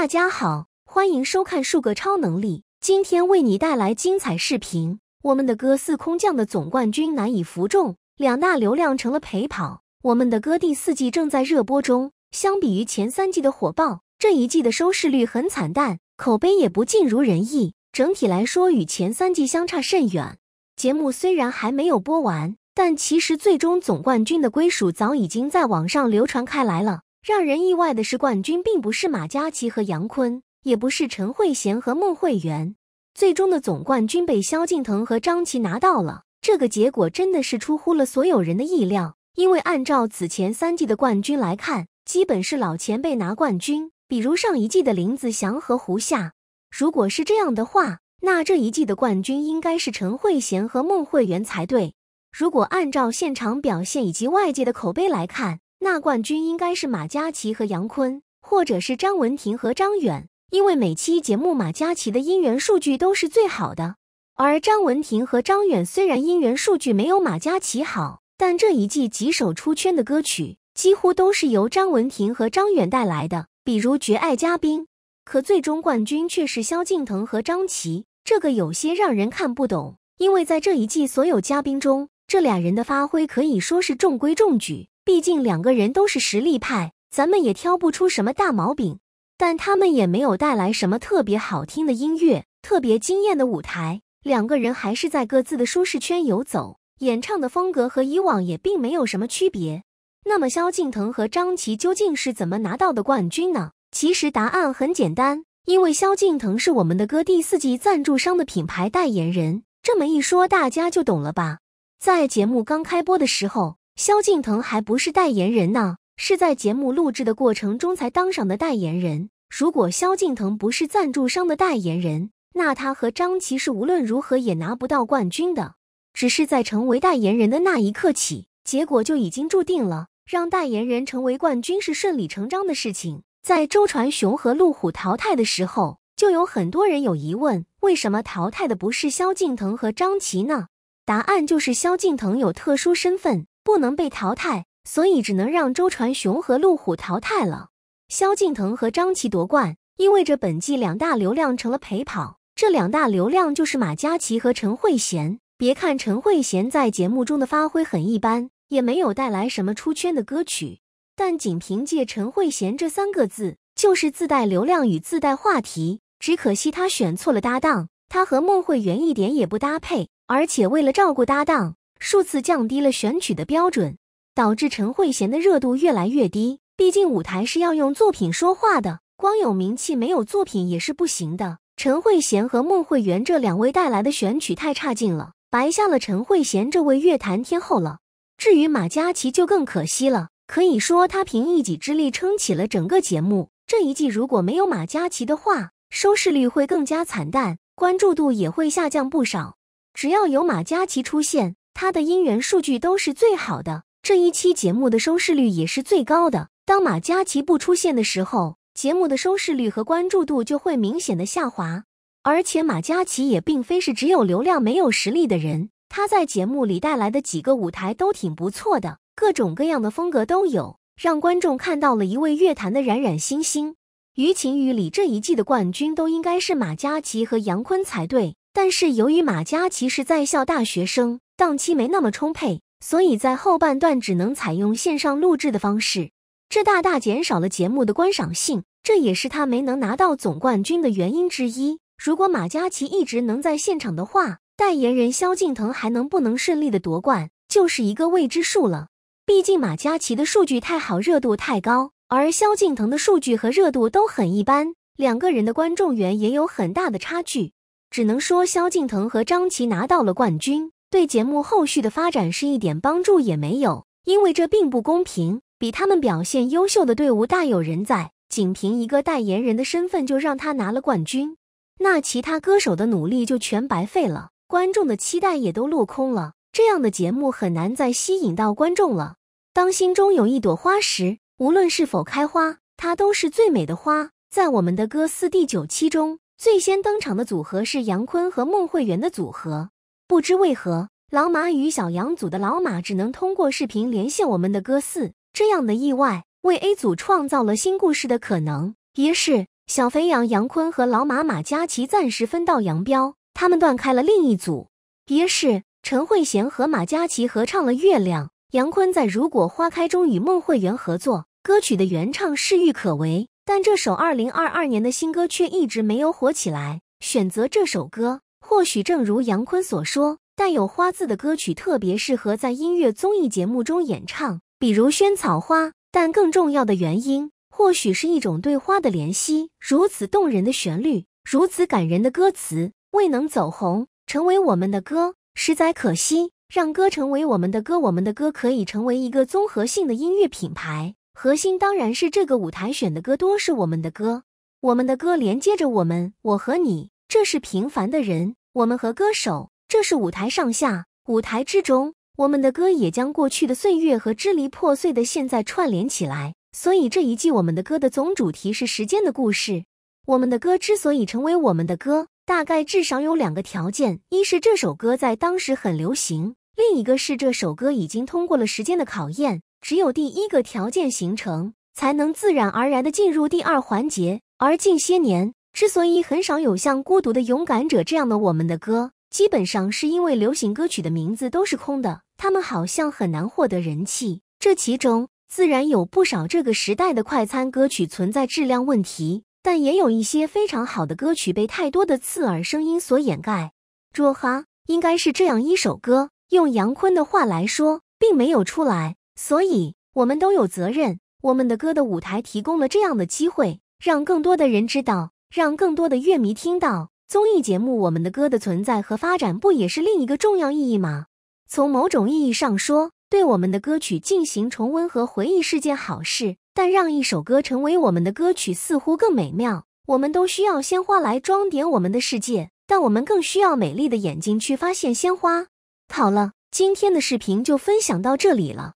大家好，欢迎收看《数个超能力》，今天为你带来精彩视频。我们的《歌四》空降的总冠军难以服众，两大流量成了陪跑。我们的《歌第四季》正在热播中，相比于前三季的火爆，这一季的收视率很惨淡，口碑也不尽如人意，整体来说与前三季相差甚远。节目虽然还没有播完，但其实最终总冠军的归属早已经在网上流传开来了。让人意外的是，冠军并不是马嘉祺和杨坤，也不是陈慧娴和孟慧圆，最终的总冠军被萧敬腾和张琪拿到了。这个结果真的是出乎了所有人的意料，因为按照此前三季的冠军来看，基本是老前辈拿冠军，比如上一季的林子祥和胡夏。如果是这样的话，那这一季的冠军应该是陈慧娴和孟慧圆才对。如果按照现场表现以及外界的口碑来看，那冠军应该是马嘉祺和杨坤，或者是张文婷和张远，因为每期节目马嘉祺的音源数据都是最好的。而张文婷和张远虽然音源数据没有马嘉祺好，但这一季几首出圈的歌曲几乎都是由张文婷和张远带来的，比如《绝爱》嘉宾。可最终冠军却是萧敬腾和张琪，这个有些让人看不懂，因为在这一季所有嘉宾中，这俩人的发挥可以说是中规中矩。毕竟两个人都是实力派，咱们也挑不出什么大毛病。但他们也没有带来什么特别好听的音乐，特别惊艳的舞台。两个人还是在各自的舒适圈游走，演唱的风格和以往也并没有什么区别。那么萧敬腾和张琪究竟是怎么拿到的冠军呢？其实答案很简单，因为萧敬腾是《我们的歌》第四季赞助商的品牌代言人。这么一说，大家就懂了吧？在节目刚开播的时候。萧敬腾还不是代言人呢，是在节目录制的过程中才当上的代言人。如果萧敬腾不是赞助商的代言人，那他和张琪是无论如何也拿不到冠军的。只是在成为代言人的那一刻起，结果就已经注定了。让代言人成为冠军是顺理成章的事情。在周传雄和路虎淘汰的时候，就有很多人有疑问：为什么淘汰的不是萧敬腾和张琪呢？答案就是萧敬腾有特殊身份。不能被淘汰，所以只能让周传雄和陆虎淘汰了。萧敬腾和张琪夺冠，意味着本季两大流量成了陪跑。这两大流量就是马嘉祺和陈慧娴。别看陈慧娴在节目中的发挥很一般，也没有带来什么出圈的歌曲，但仅凭借“陈慧娴”这三个字，就是自带流量与自带话题。只可惜她选错了搭档，她和孟慧圆一点也不搭配，而且为了照顾搭档。数次降低了选取的标准，导致陈慧娴的热度越来越低。毕竟舞台是要用作品说话的，光有名气没有作品也是不行的。陈慧娴和孟慧圆这两位带来的选取太差劲了，白下了陈慧娴这位乐坛天后了。至于马嘉祺就更可惜了，可以说他凭一己之力撑起了整个节目。这一季如果没有马嘉祺的话，收视率会更加惨淡，关注度也会下降不少。只要有马嘉祺出现。他的音源数据都是最好的，这一期节目的收视率也是最高的。当马嘉祺不出现的时候，节目的收视率和关注度就会明显的下滑。而且马嘉祺也并非是只有流量没有实力的人，他在节目里带来的几个舞台都挺不错的，各种各样的风格都有，让观众看到了一位乐坛的冉冉新星。于情于理，这一季的冠军都应该是马嘉祺和杨坤才对。但是由于马嘉祺是在校大学生，档期没那么充沛，所以在后半段只能采用线上录制的方式，这大大减少了节目的观赏性，这也是他没能拿到总冠军的原因之一。如果马嘉祺一直能在现场的话，代言人萧敬腾还能不能顺利的夺冠就是一个未知数了。毕竟马嘉祺的数据太好，热度太高，而萧敬腾的数据和热度都很一般，两个人的观众缘也有很大的差距。只能说萧敬腾和张琪拿到了冠军，对节目后续的发展是一点帮助也没有，因为这并不公平。比他们表现优秀的队伍大有人在，仅凭一个代言人的身份就让他拿了冠军，那其他歌手的努力就全白费了，观众的期待也都落空了。这样的节目很难再吸引到观众了。当心中有一朵花时，无论是否开花，它都是最美的花。在我们的《歌四》第九期中。最先登场的组合是杨坤和孟慧圆的组合。不知为何，老马与小杨组的老马只能通过视频连线我们的歌四，这样的意外为 A 组创造了新故事的可能。于是小肥羊杨坤和老马马嘉祺暂时分道扬镳，他们断开了另一组。于是陈慧娴和马嘉祺合唱了《月亮》，杨坤在《如果花开》中与孟慧圆合作，歌曲的原唱是郁可唯。但这首二零二二年的新歌却一直没有火起来。选择这首歌，或许正如杨坤所说，带有花字的歌曲特别适合在音乐综艺节目中演唱，比如《萱草花》。但更重要的原因，或许是一种对花的怜惜。如此动人的旋律，如此感人的歌词，未能走红，成为我们的歌，实在可惜。让歌成为我们的歌，我们的歌可以成为一个综合性的音乐品牌。核心当然是这个舞台选的歌多是我们的歌，我们的歌连接着我们，我和你，这是平凡的人，我们和歌手，这是舞台上下，舞台之中，我们的歌也将过去的岁月和支离破碎的现在串联起来。所以这一季我们的歌的总主题是时间的故事。我们的歌之所以成为我们的歌，大概至少有两个条件：一是这首歌在当时很流行，另一个是这首歌已经通过了时间的考验。只有第一个条件形成，才能自然而然地进入第二环节。而近些年之所以很少有像《孤独的勇敢者》这样的我们的歌，基本上是因为流行歌曲的名字都是空的，他们好像很难获得人气。这其中自然有不少这个时代的快餐歌曲存在质量问题，但也有一些非常好的歌曲被太多的刺耳声音所掩盖。卓哈应该是这样一首歌，用杨坤的话来说，并没有出来。所以，我们都有责任。我们的歌的舞台提供了这样的机会，让更多的人知道，让更多的乐迷听到。综艺节目，我们的歌的存在和发展，不也是另一个重要意义吗？从某种意义上说，对我们的歌曲进行重温和回忆是件好事。但让一首歌成为我们的歌曲，似乎更美妙。我们都需要鲜花来装点我们的世界，但我们更需要美丽的眼睛去发现鲜花。好了，今天的视频就分享到这里了。